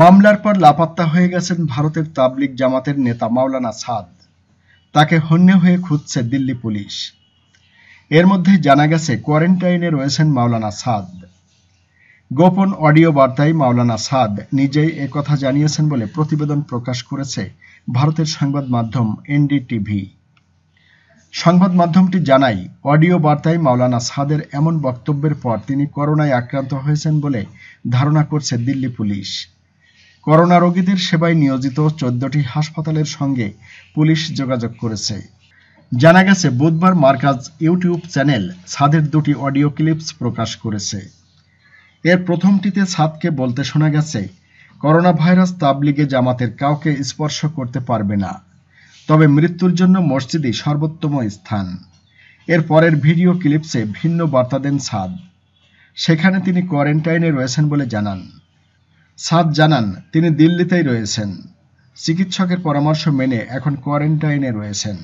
মামলার পর লাপাত্তা হয়ে গেছেন ভারতের তাবলিক জামাতের নেতা মাওলানা সাদ তাকে হন্য হয়ে খুঁজছে দিল্লি পুলিশ এর মধ্যে জানা গেছে কোয়ারেন্টাইনে রয়েছেন মাওলানা সাদ গোপন অডিও বার্তায় মাওলানা সাদ নিজেই কথা জানিয়েছেন বলে প্রতিবেদন প্রকাশ করেছে ভারতের সংবাদ মাধ্যম এনডিটিভি সংবাদ মাধ্যমটি জানাই অডিও বার্তায় মাওলানা সাদের এমন বক্তব্যের পর তিনি করোনায় আক্রান্ত হয়েছেন বলে ধারণা করছে দিল্লি পুলিশ করোনা রোগীদের সেবায় নিয়োজিত চোদ্দটি হাসপাতালের সঙ্গে পুলিশ যোগাযোগ করেছে জানা গেছে বুধবার মার্কাজ ইউটিউব চ্যানেল ছাদের দুটি অডিও ক্লিপস প্রকাশ করেছে এর প্রথমটিতে ছাদকে বলতে শোনা গেছে করোনা ভাইরাস তাবলিগে জামাতের কাউকে স্পর্শ করতে পারবে না তবে মৃত্যুর জন্য মসজিদই সর্বোত্তম স্থান এর পরের ভিডিও ক্লিপসে ভিন্ন বার্তা দেন সাদ সেখানে তিনি কোয়ারেন্টাইনে রয়েছেন বলে জানান সাদ জানান তিনি দিল্লিতেই রয়েছেন চিকিৎসকের পরামর্শ মেনে এখন কোয়ারেন্টাইনে রয়েছেন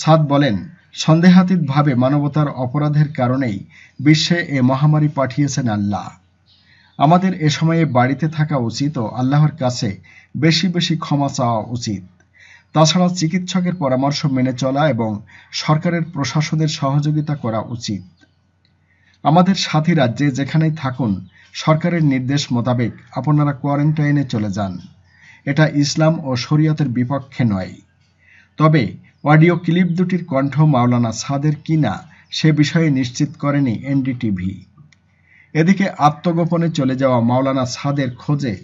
সাদ বলেন সন্দেহাতীতভাবে মানবতার অপরাধের কারণেই বিশ্বে এ মহামারী পাঠিয়েছেন আল্লাহ আমাদের এ সময়ে বাড়িতে থাকা উচিত ও আল্লাহর কাছে বেশি বেশি ক্ষমা চাওয়া উচিত তাছাড়া চিকিৎসকের পরামর্শ মেনে চলা এবং সরকারের প্রশাসনের সহযোগিতা করা উচিত আমাদের সাথীরা যে যেখানেই থাকুন সরকারের নির্দেশ মোতাবেক আপনারা কোয়ারেন্টাইনে চলে যান এটা ইসলাম ও শরীয়তের বিপক্ষে নয় তবে অডিও ক্লিপ দুটির কণ্ঠ মাওলানা সাদের কিনা সে বিষয়ে নিশ্চিত করেনি এনডিটিভি এদিকে আত্মগোপনে চলে যাওয়া মাওলানা সাদের খোঁজে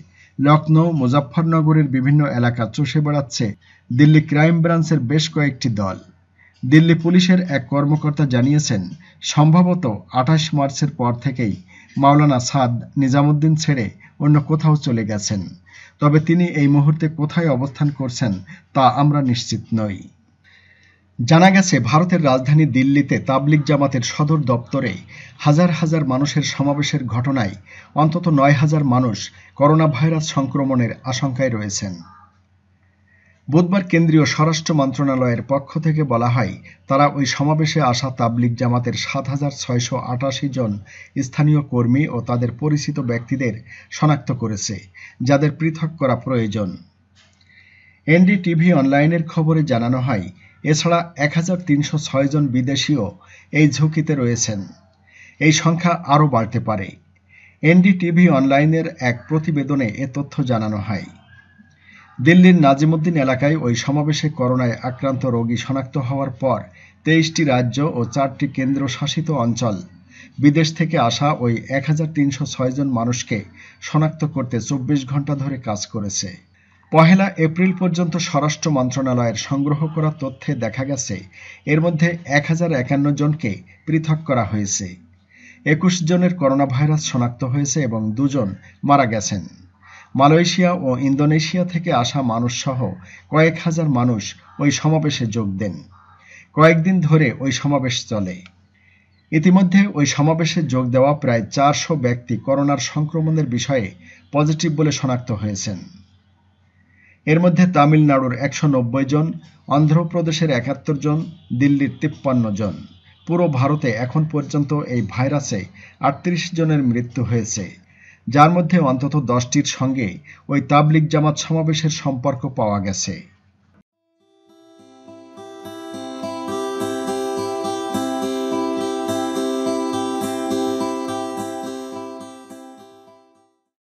লখনৌ মুজাফরনগরের বিভিন্ন এলাকা চষে বেড়াচ্ছে দিল্লি ক্রাইম ব্রাঞ্চের বেশ কয়েকটি দল দিল্লি পুলিশের এক কর্মকর্তা জানিয়েছেন সম্ভবত আঠাশ মার্চের পর থেকেই মাওলানা সাদ নিজামুদ্দিন ছেড়ে অন্য কোথাও চলে গেছেন তবে তিনি এই মুহূর্তে কোথায় অবস্থান করছেন তা আমরা নিশ্চিত নই জানা গেছে ভারতের রাজধানী দিল্লিতে তাবলিক জামাতের সদর দপ্তরে হাজার হাজার মানুষের সমাবেশের ঘটনায় অন্তত নয় হাজার মানুষ করোনা ভাইরাস সংক্রমণের আশঙ্কায় রয়েছেন বুধবার কেন্দ্রীয় স্বরাষ্ট্র মন্ত্রণালয়ের পক্ষ থেকে বলা হয় তারা ওই সমাবেশে আসা তাবলিক জামাতের সাত হাজার ছয়শো আটাশি জন স্থানীয় কর্মী ও তাদের পরিচিত ব্যক্তিদের শনাক্ত করেছে যাদের পৃথক করা প্রয়োজন এনডিটিভি অনলাইনের খবরে জানানো হয় এছাড়া এক হাজার তিনশো ছয় জন বিদেশিও এই ঝুঁকিতে রয়েছেন এই সংখ্যা আরও বাড়তে পারে এনডিটিভি অনলাইনের এক প্রতিবেদনে এ তথ্য জানানো হয় দিল্লির নাজিমুদ্দিন এলাকায় ওই সমাবেশে করোনায় আক্রান্ত রোগী শনাক্ত হওয়ার পর তেইশটি রাজ্য ও চারটি কেন্দ্রশাসিত অঞ্চল বিদেশ থেকে আসা ওই এক জন মানুষকে শনাক্ত করতে চব্বিশ ঘন্টা ধরে কাজ করেছে পহেলা এপ্রিল পর্যন্ত স্বরাষ্ট্র মন্ত্রণালয়ের সংগ্রহ করা তথ্যে দেখা গেছে এর মধ্যে এক জনকে পৃথক করা হয়েছে একুশ জনের করোনা ভাইরাস শনাক্ত হয়েছে এবং দুজন মারা গেছেন মালয়েশিয়া ও ইন্দোনেশিয়া থেকে আসা মানুষসহ কয়েক হাজার মানুষ ওই সমাবেশে যোগ দেন কয়েকদিন ধরে ওই সমাবেশ চলে ইতিমধ্যে ওই সমাবেশে যোগ দেওয়া প্রায় চারশো ব্যক্তি করোনার সংক্রমণের বিষয়ে পজিটিভ বলে শনাক্ত হয়েছেন এর মধ্যে তামিলনাড়ুর একশো নব্বই জন অন্ধ্রপ্রদেশের একাত্তর জন দিল্লির তিপ্পান্ন জন পুরো ভারতে এখন পর্যন্ত এই ভাইরাসে আটত্রিশ জনের মৃত্যু হয়েছে যার মধ্যে অন্তত দশটির সঙ্গে ওই তাবলিক জামাত সমাবেশের সম্পর্ক পাওয়া গেছে